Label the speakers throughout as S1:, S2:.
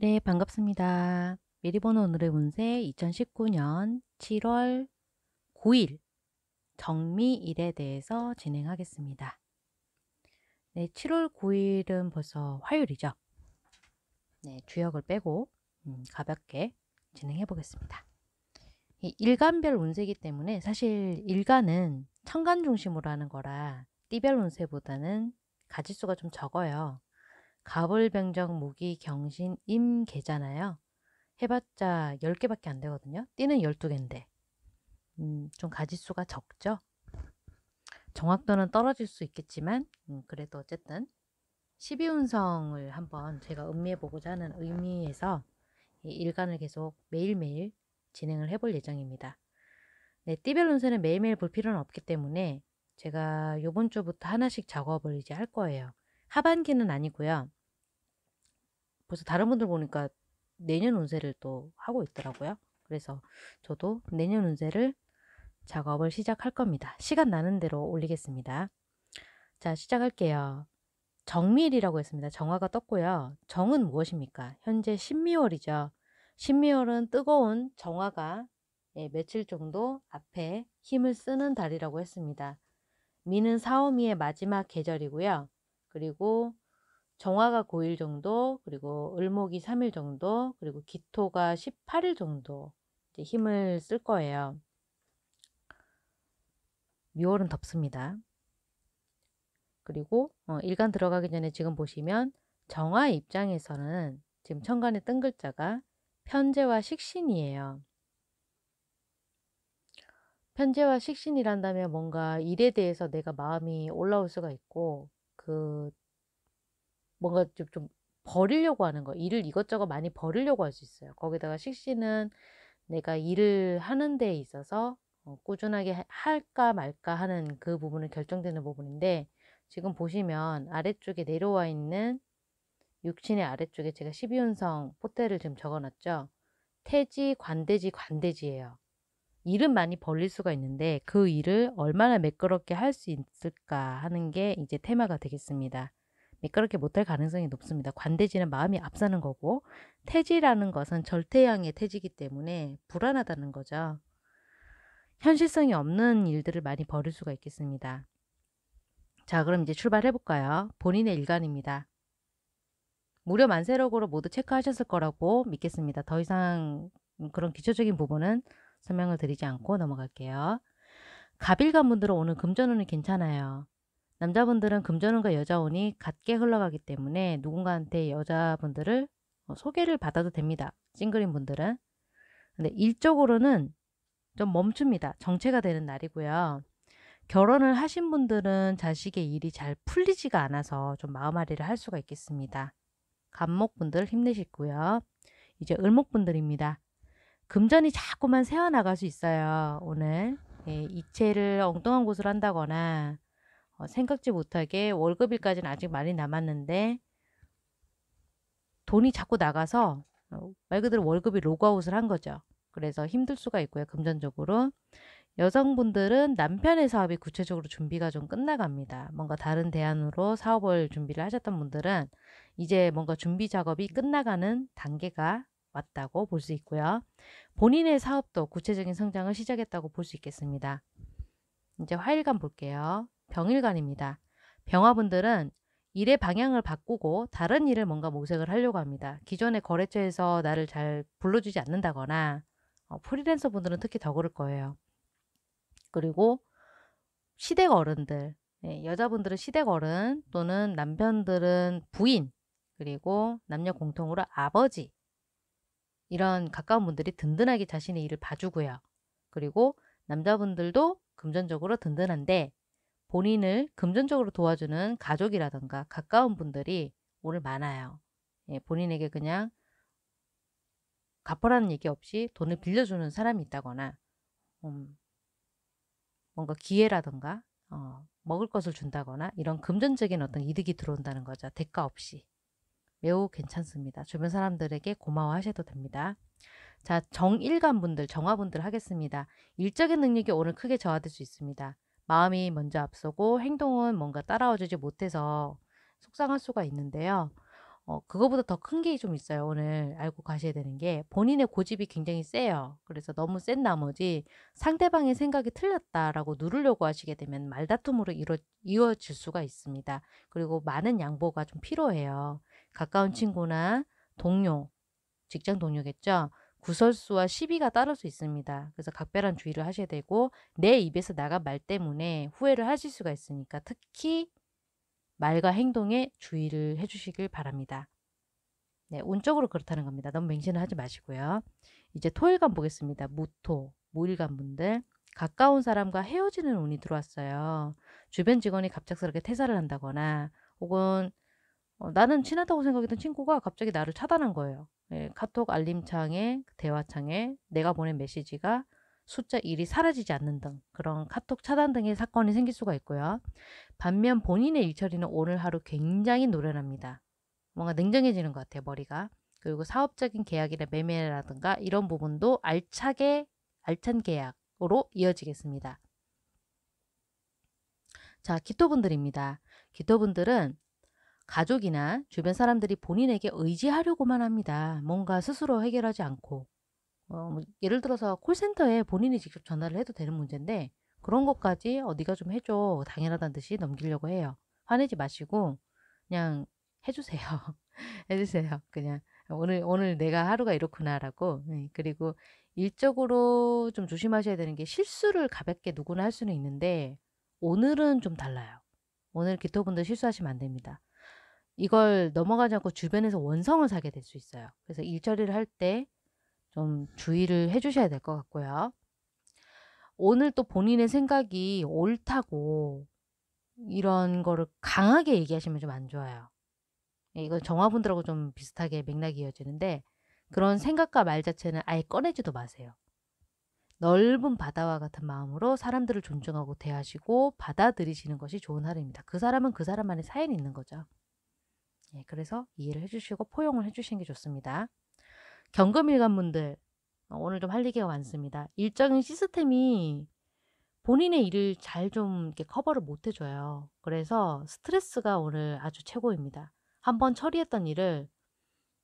S1: 네, 반갑습니다. 미리번호 오늘의 운세 2019년 7월 9일 정미일에 대해서 진행하겠습니다. 네, 7월 9일은 벌써 화요일이죠. 네, 주역을 빼고 음, 가볍게 진행해 보겠습니다. 일간별 운세이기 때문에 사실 일간은 천간 중심으로 하는 거라 띠별 운세보다는 가지수가 좀 적어요. 가불병정 무기 경신 임계잖아요. 해봤자 10개밖에 안 되거든요. 띠는 12개인데 음, 좀 가짓수가 적죠. 정확도는 떨어질 수 있겠지만 음, 그래도 어쨌든 12운성을 한번 제가 음미해보고자 하는 의미에서 일간을 계속 매일매일 진행을 해볼 예정입니다. 네, 띠별 운세는 매일매일 볼 필요는 없기 때문에 제가 요번 주부터 하나씩 작업을 이제 할 거예요. 하반기는 아니고요. 벌써 다른 분들 보니까 내년 운세를 또 하고 있더라고요. 그래서 저도 내년 운세를 작업을 시작할 겁니다. 시간 나는 대로 올리겠습니다. 자, 시작할게요. 정밀이라고 했습니다. 정화가 떴고요. 정은 무엇입니까? 현재 신미월이죠. 신미월은 뜨거운 정화가 예, 며칠 정도 앞에 힘을 쓰는 달이라고 했습니다. 미는 사오미의 마지막 계절이고요. 그리고 정화가 9일 정도, 그리고 을목이 3일 정도, 그리고 기토가 18일 정도 이제 힘을 쓸 거예요. 6월은 덥습니다. 그리고 어, 일간 들어가기 전에 지금 보시면 정화 입장에서는 지금 천간의 뜬 글자가 편제와 식신이에요. 편제와 식신이란다면 뭔가 일에 대해서 내가 마음이 올라올 수가 있고 그 뭔가 좀, 좀 버리려고 하는 거 일을 이것저것 많이 버리려고 할 수 있어요. 거기다가 식시는 내가 일을 하는 데 있어서 어, 꾸준하게 할까 말까 하는 그 부분을 결정되는 부분인데 지금 보시면 아래쪽에 내려와 있는 육신의 아래쪽에 제가 12운성 포테를 지금 적어놨죠. 태지, 관대지, 관대지예요. 일은 많이 벌릴 수가 있는데 그 일을 얼마나 매끄럽게 할 수 있을까 하는 게 이제 테마가 되겠습니다. 미끄럽게 네, 못할 가능성이 높습니다. 관대지는 마음이 앞서는 거고 태지라는 것은 절대양의 태지기 이 때문에 불안하다는 거죠. 현실성이 없는 일들을 많이 벌일 수가 있겠습니다. 자 그럼 이제 출발해 볼까요? 본인의 일간입니다. 무료 만세력으로 모두 체크하셨을 거라고 믿겠습니다. 더 이상 그런 기초적인 부분은 설명을 드리지 않고 넘어갈게요. 갑일간 분들은 오늘 금전운이 괜찮아요. 남자분들은 금전운과 여자운이 같게 흘러가기 때문에 누군가한테 여자분들을 어, 소개를 받아도 됩니다. 싱글인 분들은. 근데 일적으로는 좀 멈춥니다. 정체가 되는 날이고요. 결혼을 하신 분들은 자식의 일이 잘 풀리지가 않아서 좀 마음앓이를 할 수가 있겠습니다. 감목분들 힘내시고요. 이제 을목분들입니다. 금전이 자꾸만 새어나갈 수 있어요. 오늘 예, 이체를 엉뚱한 곳을 한다거나 어, 생각지 못하게 월급일까지는 아직 많이 남았는데 돈이 자꾸 나가서 어, 말 그대로 월급이 로그아웃을 한 거죠. 그래서 힘들 수가 있고요. 금전적으로. 여성분들은 남편의 사업이 구체적으로 준비가 좀 끝나갑니다. 뭔가 다른 대안으로 사업을 준비를 하셨던 분들은 이제 뭔가 준비 작업이 끝나가는 단계가 왔다고 볼 수 있고요. 본인의 사업도 구체적인 성장을 시작했다고 볼 수 있겠습니다. 이제 화일간 볼게요. 병일간입니다. 병화분들은 일의 방향을 바꾸고 다른 일을 뭔가 모색을 하려고 합니다. 기존의 거래처에서 나를 잘 불러주지 않는다거나 어, 프리랜서 분들은 특히 더 그럴 거예요. 그리고 시댁 어른들, 예, 여자분들은 시댁 어른 또는 남편들은 부인 그리고 남녀 공통으로 아버지 이런 가까운 분들이 든든하게 자신의 일을 봐주고요. 그리고 남자분들도 금전적으로 든든한데 본인을 금전적으로 도와주는 가족이라든가 가까운 분들이 오늘 많아요. 예, 본인에게 그냥 갚으라는 얘기 없이 돈을 빌려주는 사람이 있다거나 음, 뭔가 기회라든가 어, 먹을 것을 준다거나 이런 금전적인 어떤 이득이 들어온다는 거죠. 대가 없이. 매우 괜찮습니다. 주변 사람들에게 고마워하셔도 됩니다. 자, 정일관 분들, 정화분들 하겠습니다. 일적인 능력이 오늘 크게 저하될 수 있습니다. 마음이 먼저 앞서고 행동은 뭔가 따라와주지 못해서 속상할 수가 있는데요. 어, 그거보다 더 큰 게 좀 있어요. 오늘 알고 가셔야 되는 게 본인의 고집이 굉장히 세요. 그래서 너무 센 나머지 상대방의 생각이 틀렸다라고 누르려고 하시게 되면 말다툼으로 이루, 이어질 수가 있습니다. 그리고 많은 양보가 좀 필요해요. 가까운 친구나 동료, 직장 동료겠죠. 구설수와 시비가 따를 수 있습니다. 그래서 각별한 주의를 하셔야 되고 내 입에서 나간 말 때문에 후회를 하실 수가 있으니까 특히 말과 행동에 주의를 해주시길 바랍니다. 네, 운적으로 그렇다는 겁니다. 너무 맹신을 하지 마시고요. 이제 토일간 보겠습니다. 무토, 무일간 분들. 가까운 사람과 헤어지는 운이 들어왔어요. 주변 직원이 갑작스럽게 퇴사를 한다거나 혹은 어, 나는 친하다고 생각했던 친구가 갑자기 나를 차단한 거예요. 예, 카톡 알림창에 대화창에 내가 보낸 메시지가 숫자 1이 사라지지 않는 등 그런 카톡 차단 등의 사건이 생길 수가 있고요. 반면 본인의 일처리는 오늘 하루 굉장히 노련합니다. 뭔가 냉정해지는 것 같아요. 머리가. 그리고 사업적인 계약이나 매매라든가 이런 부분도 알차게 알찬 계약으로 이어지겠습니다. 자, 기토분들입니다. 기토분들은 가족이나 주변 사람들이 본인에게 의지하려고만 합니다. 뭔가 스스로 해결하지 않고 어, 뭐 예를 들어서 콜센터에 본인이 직접 전화를 해도 되는 문제인데 그런 것까지 어디가 좀 해줘 당연하다는 듯이 넘기려고 해요. 화내지 마시고 그냥 해주세요. 해주세요. 그냥 오늘 오늘 내가 하루가 이렇구나라고 네, 그리고 일적으로 좀 조심하셔야 되는 게 실수를 가볍게 누구나 할 수는 있는데 오늘은 좀 달라요. 오늘 기토분들 실수하시면 안 됩니다. 이걸 넘어가지 않고 주변에서 원성을 사게 될 수 있어요. 그래서 일 처리를 할 때 좀 주의를 해주셔야 될 것 같고요. 오늘 또 본인의 생각이 옳다고 이런 거를 강하게 얘기하시면 좀 안 좋아요. 예, 이건 정화분들하고 좀 비슷하게 맥락이 이어지는데 그런 생각과 말 자체는 아예 꺼내지도 마세요. 넓은 바다와 같은 마음으로 사람들을 존중하고 대하시고 받아들이시는 것이 좋은 하루입니다. 그 사람은 그 사람만의 사연이 있는 거죠. 예, 그래서 이해를 해주시고 포용을 해주시는 게 좋습니다. 경금일관분들 어, 오늘 좀 할 얘기가 많습니다. 일정인 시스템이 본인의 일을 잘 좀 이렇게 커버를 못 해줘요. 그래서 스트레스가 오늘 아주 최고입니다. 한 번 처리했던 일을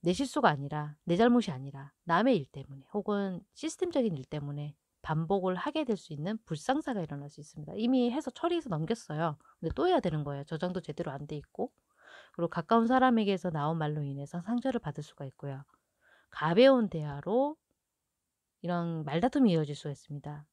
S1: 내 실수가 아니라 내 잘못이 아니라 남의 일 때문에 혹은 시스템적인 일 때문에 반복을 하게 될 수 있는 불상사가 일어날 수 있습니다. 이미 해서 처리해서 넘겼어요. 근데 또 해야 되는 거예요. 저장도 제대로 안 돼 있고 그리고 가까운 사람에게서 나온 말로 인해서 상처를 받을 수가 있고요. 가벼운 대화로 이런 말다툼이 이어질 수가 있습니다.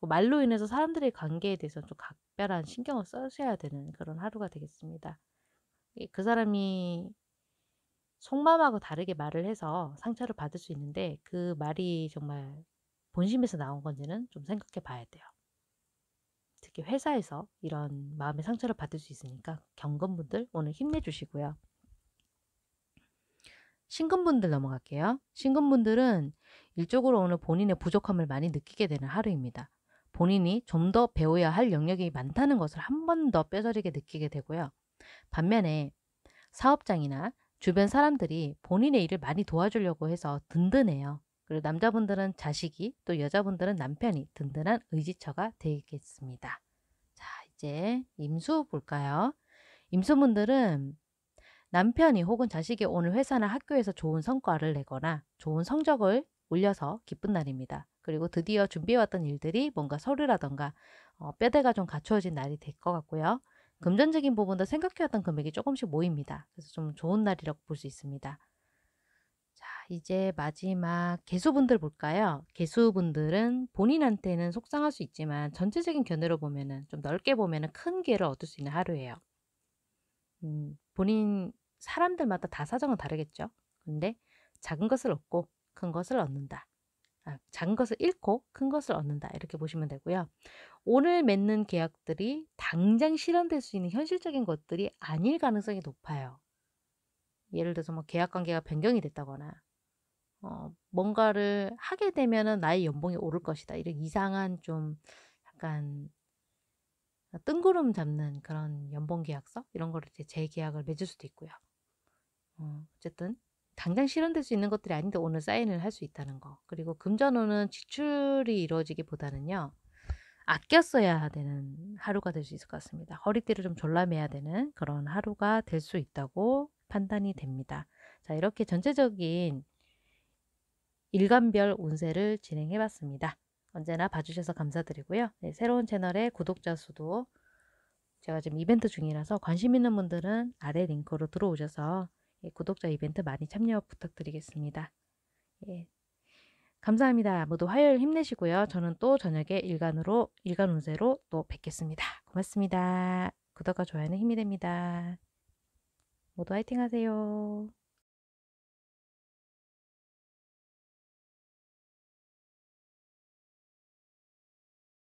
S1: 그 말로 인해서 사람들의 관계에 대해서 좀 각별한 신경을 써셔야 되는 그런 하루가 되겠습니다. 그 사람이 속마음하고 다르게 말을 해서 상처를 받을 수 있는데 그 말이 정말 본심에서 나온 건지는 좀 생각해 봐야 돼요. 특히 회사에서 이런 마음의 상처를 받을 수 있으니까 경건분들 오늘 힘내주시고요. 신금분들 넘어갈게요. 신금분들은 일적으로 오늘 본인의 부족함을 많이 느끼게 되는 하루입니다. 본인이 좀 더 배워야 할 영역이 많다는 것을 한 번 더 뼈저리게 느끼게 되고요. 반면에 사업장이나 주변 사람들이 본인의 일을 많이 도와주려고 해서 든든해요. 그리고 남자분들은 자식이 또 여자분들은 남편이 든든한 의지처가 되겠습니다. 자 이제 임수 볼까요? 임수분들은 남편이 혹은 자식이 오늘 회사나 학교에서 좋은 성과를 내거나 좋은 성적을 올려서 기쁜 날입니다. 그리고 드디어 준비해왔던 일들이 뭔가 서류라던가 어, 뼈대가 좀 갖추어진 날이 될 것 같고요. 금전적인 부분도 생각해왔던 금액이 조금씩 모입니다. 그래서 좀 좋은 날이라고 볼 수 있습니다. 이제 마지막 개수분들 볼까요? 개수분들은 본인한테는 속상할 수 있지만 전체적인 견해로 보면은 좀 넓게 보면은 큰 기회를 얻을 수 있는 하루예요. 음, 본인 사람들마다 다 사정은 다르겠죠. 근데 작은 것을 얻고 큰 것을 얻는다. 아, 작은 것을 잃고 큰 것을 얻는다. 이렇게 보시면 되고요. 오늘 맺는 계약들이 당장 실현될 수 있는 현실적인 것들이 아닐 가능성이 높아요. 예를 들어서 뭐 계약 관계가 변경이 됐다거나 어, 뭔가를 하게 되면은 나의 연봉이 오를 것이다. 이런 이상한 좀 약간 뜬구름 잡는 그런 연봉 계약서 이런 거를 이제 재계약을 맺을 수도 있고요. 어, 어쨌든 당장 실현될 수 있는 것들이 아닌데 오늘 사인을 할 수 있다는 거. 그리고 금전으는 지출이 이루어지기보다는요. 아껴 써야 되는 하루가 될 수 있을 것 같습니다. 허리띠를 좀 졸라매야 되는 그런 하루가 될 수 있다고 판단이 됩니다. 자, 이렇게 전체적인 일간별 운세를 진행해봤습니다. 언제나 봐주셔서 감사드리고요. 네, 새로운 채널의 구독자 수도 제가 지금 이벤트 중이라서 관심 있는 분들은 아래 링크로 들어오셔서 예, 구독자 이벤트 많이 참여 부탁드리겠습니다. 예, 감사합니다. 모두 화요일 힘내시고요. 저는 또 저녁에 일간으로 일간 운세로 또 뵙겠습니다. 고맙습니다. 구독과 좋아요는 힘이 됩니다. 모두 화이팅 하세요.